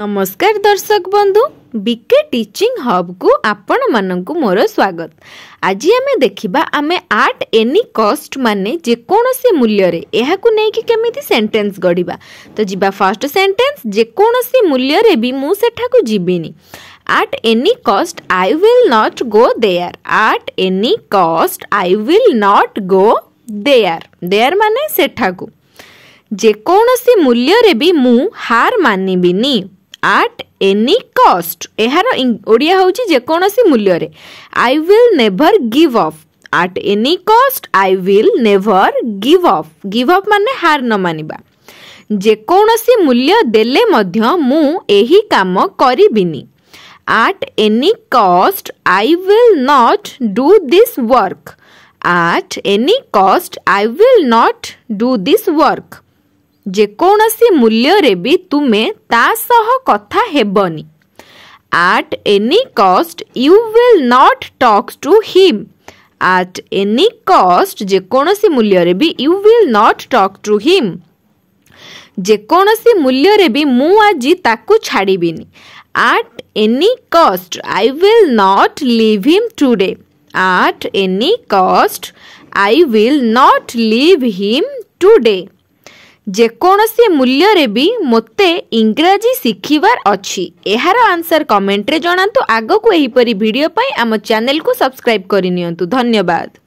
नमस्कार दर्शक बंधु बिके टीचिंग हब को आपण मान मोर स्वागत आज आम देखा आम आर्ट एनी कस्ट मान जेकोसी मूल्य केमी सेन्टेन्स गढ़ा तो जी फर्स्ट सेन्टेन्स जेकोसी मूल्य भी मुठाक जीवि at any cost I will not go there at any cost I will not go there there माने सेठाकू जेकोसी मूल्य भी मु हार मानवीनि आट एनी कस्ट यार ओडिया हूँ जेकोसी मूल्य I will never give up at any cost I will never give up give up मान हार न मानवा जेकोसी मूल्य देले देम कर at any cost I will not do this work at any cost I will not do this work ଯେକୌଣସି ମୂଲ୍ୟରେ ବି ତୁମେ ତା ସହ କଥା ହେବନି at any cost you will not talk to him at any cost ଯେକୌଣସି ମୂଲ୍ୟରେ ବି you will not talk to him ଯେକୌଣସି ମୂଲ୍ୟରେ ବି ମୁଁ ଆଜି ତାକୁ ଛାଡ଼ିବିନି at any cost I will not leave him today at any cost I will not leave him today ଯେକୌଣସି ମୂଲ୍ୟରେ ବି ମୋତେ ଇଂରାଜୀ ଶିଖିବାର ଅଛି ଏହାର ଆନ୍ସର କମେଣ୍ଟରେ ଜଣାନ୍ତୁ ଆଗକୁ ଏହିପରି ଭିଡ଼ିଓ ପାଇଁ ଆମ ଚ୍ୟାନେଲକୁ ସବସ୍କ୍ରାଇବ୍ କରିନିଅନ୍ତୁ ଧନ୍ୟବାଦ